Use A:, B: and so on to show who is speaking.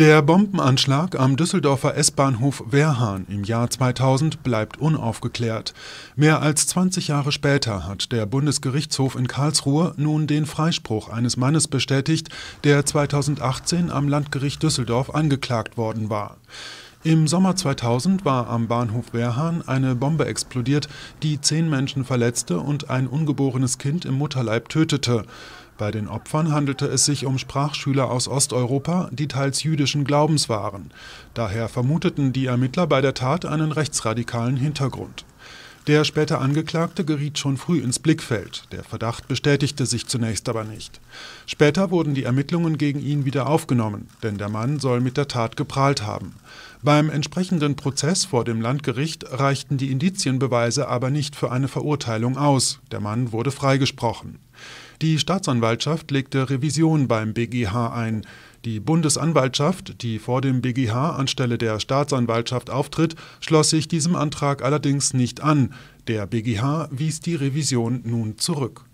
A: Der Bombenanschlag am Düsseldorfer S-Bahnhof Wehrhahn im Jahr 2000 bleibt unaufgeklärt. Mehr als 20 Jahre später hat der Bundesgerichtshof in Karlsruhe nun den Freispruch eines Mannes bestätigt, der 2018 am Landgericht Düsseldorf angeklagt worden war. Im Sommer 2000 war am Bahnhof Wehrhahn eine Bombe explodiert, die zehn Menschen verletzte und ein ungeborenes Kind im Mutterleib tötete. Bei den Opfern handelte es sich um Sprachschüler aus Osteuropa, die teils jüdischen Glaubens waren. Daher vermuteten die Ermittler bei der Tat einen rechtsradikalen Hintergrund. Der später Angeklagte geriet schon früh ins Blickfeld. Der Verdacht bestätigte sich zunächst aber nicht. Später wurden die Ermittlungen gegen ihn wieder aufgenommen, denn der Mann soll mit der Tat geprahlt haben. Beim entsprechenden Prozess vor dem Landgericht reichten die Indizienbeweise aber nicht für eine Verurteilung aus. Der Mann wurde freigesprochen. Die Staatsanwaltschaft legte Revision beim BGH ein. Die Bundesanwaltschaft, die vor dem BGH anstelle der Staatsanwaltschaft auftritt, schloss sich diesem Antrag allerdings nicht an. Der BGH wies die Revision nun zurück.